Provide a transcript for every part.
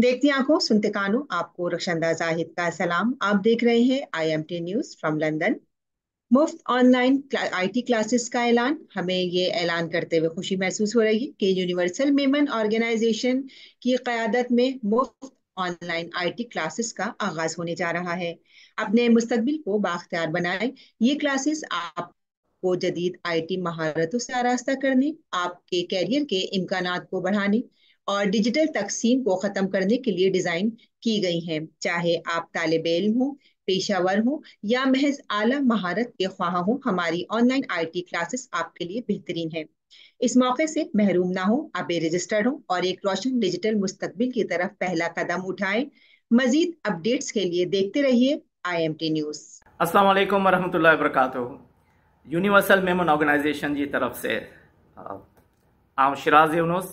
देखती आंखों सुनते कानों आपको रक्षा जाहिद का सलाम आप देख रहे हैं I M T news from London मुफ्त ऑनलाइन आईटी क्लासेस का ऐलान हमें ये ऐलान करते हुए खुशी महसूस हो रही है कि यूनिवर्सल मेमन ऑर्गेनाइजेशन की क्यादत में मुफ्त ऑनलाइन आईटी क्लासेस का आगाज होने जा रहा है अपने मुस्तबिल को बाख्तियार बनाए ये क्लासेस आप को जदीद टी महारतों से आरास्ता करने आपके कैरियर के इम्कान को बढ़ाने और डिजिटल तकसीम को ख़त्म करने के लिए डिज़ाइन की गई हैं चाहे आप तालब इम हों पेशावर हों या महज आला महारत के ख्वाह हों हमारी ऑनलाइन आईटी क्लासेस आपके लिए बेहतरीन हैं इस मौके से महरूम ना हो आप रजिस्टर्ड हों और एक रोशन डिजिटल मुस्तबिल की तरफ पहला कदम उठाएं मजीद अपडेट्स के लिए देखते रहिए आईएमटी न्यूज अस्सलाम वालेकुम वरहमतुल्लाहि वबरकातु यूनिवर्सल मेमन ऑर्गेनाइजेशन की तरफ से आम शिराज यूनुस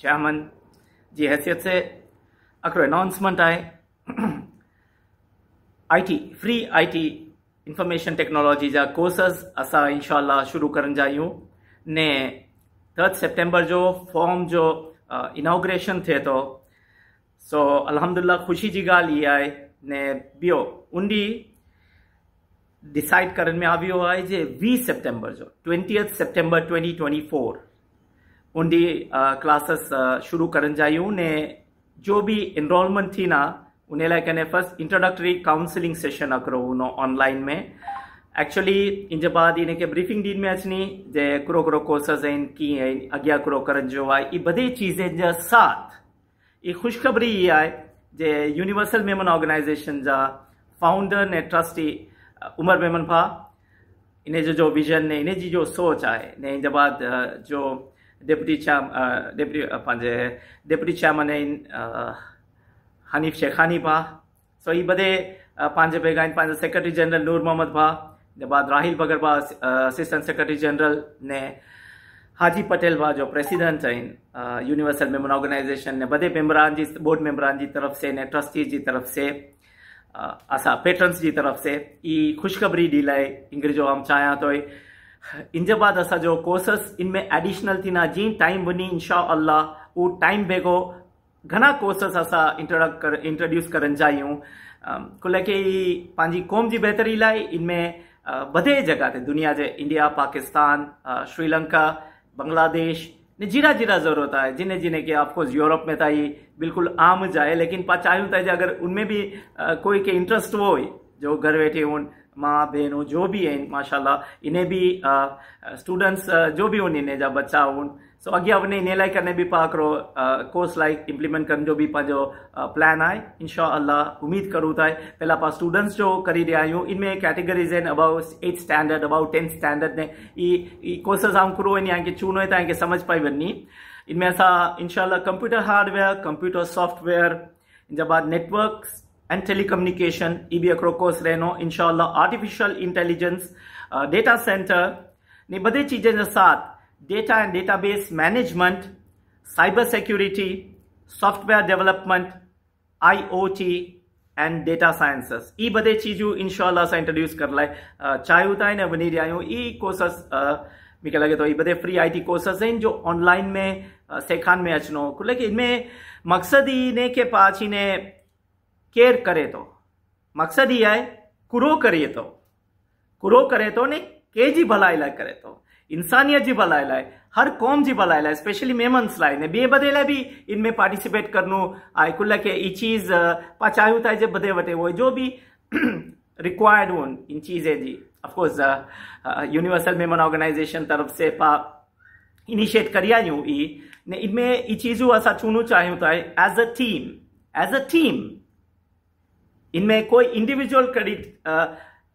चेयरमैन जी हैसियत से हिकिड़ो अनाउंसमेंट आए IT free IT information technology जा कोर्सेस अस इंशाल्लाह शुरू करन जा ने थर्ड सितंबर जो फॉर्म जो इनॉग्रेशन थे तो सो अलहमदुल्ला ख़ुशी जी गाल ये आहे बियो उंडी डिसाइड કરવામાં में आवियो आए जे સપ્ટેમ્બર सितंबर जो 20th सितंबर 2024 ફોર क्लासेस शुरू શરૂ કરન ने जो भी બી थी ना उन्हें लाइक ने फर्स्ट इंट्रोडक्टरी काउंसलिंग सेशन अकरो उनो ऑनलाइन में एक्चुअली इन जब बाद इन के ब्रीफिंग दिन में अचनी जे करो करो कोर्सेज आहिनि कीअं आहिनि अॻियां करो जो आहे ई बधी साथ ई ख़ुशख़बरी ये आए जे यूनिवर्सल मेमन ऑर्गेनाइजेशन जा फाउंडर ने ट्रस्टी उमर मेमन भा इन जो जो विजन ने इन जी जो सोच है ने इन बाद जो डेप्यूटी चैम डेप्यूटी पंहिंजे डेप्यूटी चैमन आहिनि हनीफ शेखानी भा सो ही बदे पंहिंजे भेगा आहिनि सेक्रेटरी जनरल नूर मोहम्मद भा इन बाद राहिल भगर भा असिस्टेंट सेक्रेटरी जनरल ने हाजी હાજી પટેલ प्रेसिडेंट हैं यूनिवर्सल मेमन ऑर्गेनाइजेशन ने बधे मेम्बरान जी बोर्ड मेम्बरान जी तरफ से ने ट्रस्टीज जी तरफ से असां uh, पेट्रन्स जी तरफ से ई ख़ुशख़बरी ॾी लाइ अंग्रेजो आम चाहियां थो तो इन जे बाद असांजो कोर्सिस इन में एडिशनल थी ना जी टाइम वञी इनशा अल्लाह उहो टाइम बेगो घना कोर्सेस असां इंट्रोडक्ट कर इंट्रोड्यूस करण जा आहियूं कुल खे क़ौम जी बेहतरी लाइ इन में uh, बधे जॻह ते दुनिया जे इंडिया पाकिस्तान श्रीलंका बांग्लादेश जीरा जीरा जरूरत है जिन्हें जिन्हें कि ऑफकोर्स यूरोप में था ये बिल्कुल आम जाए लेकिन पाचायूं था अगर उनमें भी आ, कोई के इंटरेस्ट हो जो घर बैठे उन माँ बहनों जो भी हैं माशाल्लाह इन्हें भी स्टूडेंट्स जो भी उन इन्हें जब बच्चा उन सो अगे अॻियां इन लाइक कॾहिं भी पा कोर्स लाइक इम्प्लीमेंट करण जो बि पंहिंजो प्लैन आहे इनशा अल्लाह उम्मीद करूं था पहिला पा स्टूडेंट्स जो करी रहा हूँ इन में कैटेगरीज़ हैं about eight standard about tenth standard ने ई कोर्सेस आउं करूं आहिनि या की चूनो तक समझ पाई पई इनमें असा इनशाला कंप्यूटर हार्डवेयर कंप्यूटर सॉफ्टवेयर इन बाद नेटवर्क्स एंड टेलीकम्युनिकेशन ई बि हिकिड़ो कोर्स रहंदो इनशाला आर्टिफिशियल इंटेलिजेंस डेटा सेंटर ने बदे चीजें साथ data and database management cyber security software development IoT and data sciences. ये बदे चीजों इंशाल्लाह से इंट्रोड्यूस कर लाए चाहे होता है ना वनी रहा हूँ ये कोर्सेस मिकल लगे तो ये बदे फ्री आईटी कोर्सेस हैं जो ऑनलाइन में सेखान में अचनो कुल लेकिन इनमें मकसद ही ने के पाच ही ने केयर करे तो मकसद ही है कुरो करिए तो कुरो करे तो ने केजी भलाई लग करे तो इंसानियत जी बलायला है हर कौम जी बलायला है स्पेशली मेमन्स लाइन है बे बदेला भी इनमें पार्टिसिपेट करनो आयकुल्ला के ई चीज पचायू था जब बदे बटे वो जो भी रिक्वायर्ड हो इन चीजें जी ऑफकोर्स यूनिवर्सल मेमन ऑर्गेनाइजेशन तरफ से पा इनिशिएट करिया ई ने इनमें ई चीजू असा चुनू चाहियो था as a team as a team इनमें कोई इंडिविजुअल क्रेडिट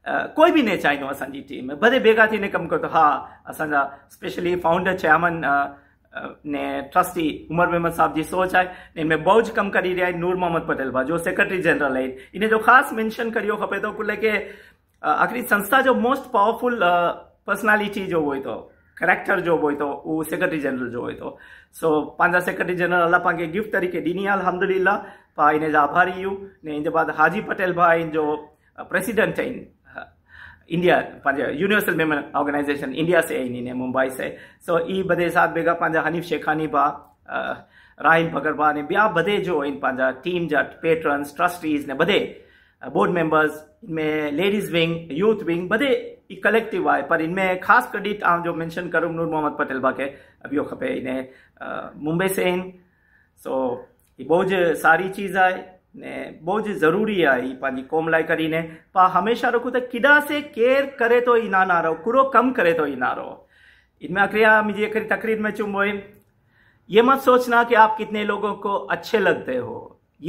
कोई भी न चाहिंदो तो असांजी टीम में भले बेगा थी न कमु कयो त तो, हा असांजा स्पेशली फाउंडर चेयरमैन ने ट्रस्टी उमर मेहमद साहब की सोच है हिन बहुज कम करी रहा है नूर मोहम्मद पटेल भाउ जो सेक्रेटरी जनरल है इन जो ख़ासि मेंशन करियो खपे थो तो कुल खे आख़िरी संस्था जो मोस्ट पावरफुल पर्सनालिटी जो उहो ई करेक्टर जो बि अथव उहो सेक्रेटरी जनरल जो हुयो अथव सो पंहिंजा सेक्रेटरी जनरल अल्लाह पाण गिफ्ट तरीक़े ॾिनी आहे पा इन जा आभारी आहियूं ने बाद हाजी पटेल भाउ आहिनि जो प्रेसिडेंट आहिनि India universal Memon organisation India से आई ने मुंबई से सो ये बदे साथ बेगा पाँजा हनीफ शेखानी बा राहिम भगरबा ने बिया बदे जो इन पाँजा टीम जा पेट्रंस ट्रस्टीज ने बदे बोर्ड मेंबर्स इनमें लेडीज विंग यूथ विंग बदे कलेक्टिव आए पर इनमें खास क्रेडिट आम जो मैंशन करूँ नूर मोहम्मद पटेल बा के अभी वो खपे इन्हें मुंबई से इन सो ये बहुत सारी चीज़ आए ને બહુ जरूरी જરૂરી पानी कोम लाई करी ने पा हमेशा રખું तो કિડા से केयर करे तो इना ना रहो कुरो कम करे तो रहो इनमें अक्रिया मुझे तकरीर में चुम्बोई ये मत सोचना कि आप कितने लोगों को अच्छे लगते हो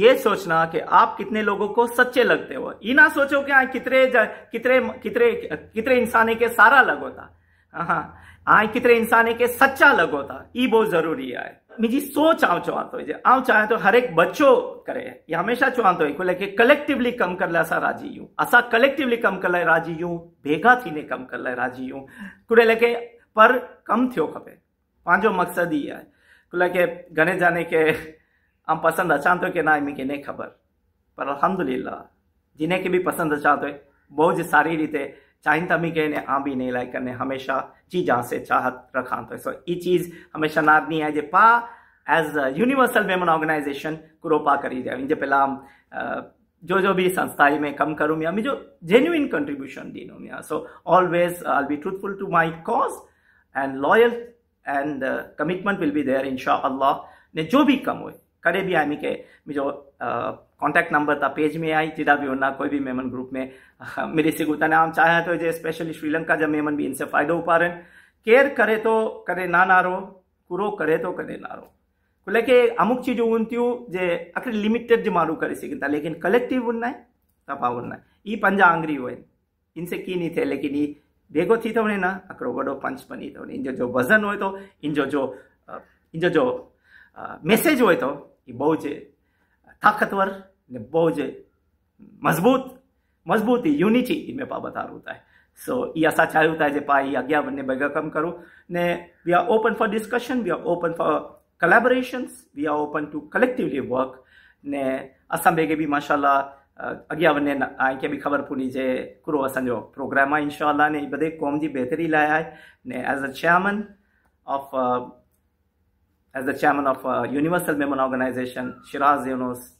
ये सोचना कि आप कितने लोगों को सच्चे लगते हो ये ना सोचो कि कितने कितने कितने कितने इंसान के सारा लगो था हाँ कितने इंसान के सच्चा लग होता ई बहुत जरूरी है मुझी सोच आव चुआ तो आव चाहे तो हर एक बच्चों करे या हमेशा चुआ तो लेकिन कलेक्टिवली कम कर ला राजी यू असा कलेक्टिवली कम कर ला राजी यू भेगा थी ने कम कर ला राजी यू कुरे लेके पर कम थो खपे पांजो मकसद ही है कुले के गणेश जाने के हम पसंद अचान तो के ना मी नहीं खबर पर अलहमदुल्ला जिन्हें के भी पसंद अचान तो बहुत सारी रीते चाहिन तमी के ने आ भी नहीं लाइक करने हमेशा चीजा से चाहत रखा तो सो ई चीज हमेशा नादनी है जे पा एज यूनिवर्सल वेमन ऑर्गेनाइजेशन कुरोपा करी जाए जे पहला जो जो भी संस्थाई में कम करूँ या मुझे जेन्यून कंट्रीब्यूशन दीनों या so always I be truthful to my cause and loyal and commitment will be there इन शाह ने जो भी कम हो करे भी आई मी के मुझे कॉन्टैक्ट नंबर था पेज में आई जिदा भी होना कोई भी मेमन ग्रुप में हाँ, मेरे से गुता नाम चाहे तो जो स्पेशली श्रीलंका जब मेमन भी इनसे फ़ायदो रहे केयर करे तो करे ना ना रो करे तो करे ना रो लेके अमुक चीजूं उन्तियूं जे अखिल लिमिटेड जो मारू कर सघनि लेकिन कलेक्टिव उन्ना है तपा उन्ना है ई पंजा आंगरी हुए इनसे की नहीं थे लेकिन ये भेगो थी तो ना आकड़ो बड़ो पंच बनी तो इन जो वजन हो तो इन जो जो इन जो, जो मैसेज हो तो ये बहुत ताकतवर ने मजबूत मजबूत मजबूती यूनिटी में पावतार होता है सो ये ऐसा चाहूँ होता है जो पाई अज्ञा ने कम करो ने we are open for discussion we are open for collaboration we are open to collectively work ने असम बेगे भी माशाला अग्न वन आई के भी खबर पुनी जे कुरो असो प्रोग्राम है इनशाला ने बदे कौम की बेहतरी लाया है ने as a chairman of as a chairman of universal Memon organisation Shiraz Yunus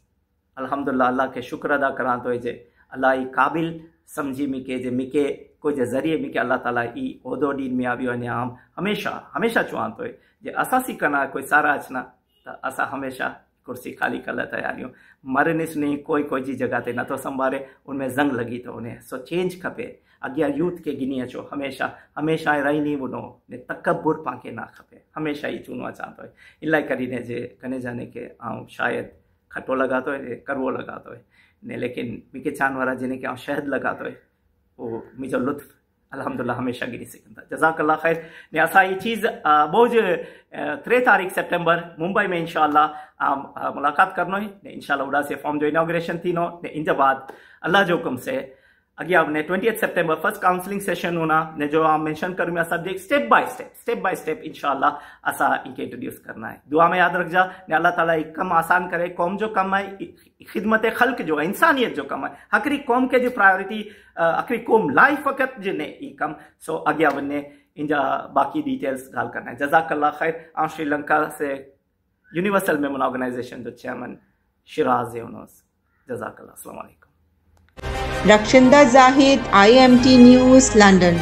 अलहमदुल्ला अल्लाह के शुक्र अदा करा तो जे अल्लाह ही क़ाबिल समझी मिके जे मिके कुझु ज़रिए मिके अल्लाह ताला ई ओदो ॾींहं में आवियो अने आम हमेशा हमेशा चवां जो जे सी कना कोई सारा अचना तो अस हमेशा कुर्सी खाली कल तयारियूं मरनि नहीं कोई कोई जी जगह ते तो संभाले उनमें ज़ंग लगी तो उन्हें सो चेंज खपे अॻियां यूथ के गिनी अचो हमेशा रही नहीं बुनो ने तकबुर पाके ना खपे हमेशा ही चूनो अचां थो इलाही करीने जे कने जाने के आऊँ शायद खटो लगाते हैं करवो लगाते हैं ने लेकिन मिके चांद वारा जिन शहद लगाते हैं वो मुझे लुत्फ अलहमदिल्ला हमेशा गिरी सघनि था ख़ैर ने असां ये चीज़ बोझ त्रे तारीख़ सेप्टेम्बर मुंबई में इनशाला मुलाक़ात करनो ई इनशाला उड़ा से फॉर्म जो इनॉग्रेशन थींदो ने इन बाद अल्लाह जो हुकुम से अगे आपने ट्वेंटी सितंबर फर्स्ट काउंसलिंग सेशन होना ने जो आप मेंशन करूँ मैं subject step by step step by step इनशाला असा इनके इंट्रोड्यूस करना है दुआ में याद रख जा ने अल्लाह ताला एक कम आसान करे कौम जो कम है खिदमत खल्क जो है इंसानियत जो कम है आखिरी कौम के जो प्रायोरिटी आखिरी कौम लाइफ वक़्त जिन्हें ई कम सो अगे आपने इन बाकी डिटेल्स गाल करना है जजाकल्ला खैर आम श्रीलंका से यूनिवर्सल मेमन ऑर्गेनाइजेशन जो चेयरमैन शिराज यूनस जजाकल्ला असल Rakshinda Zahid I M T news London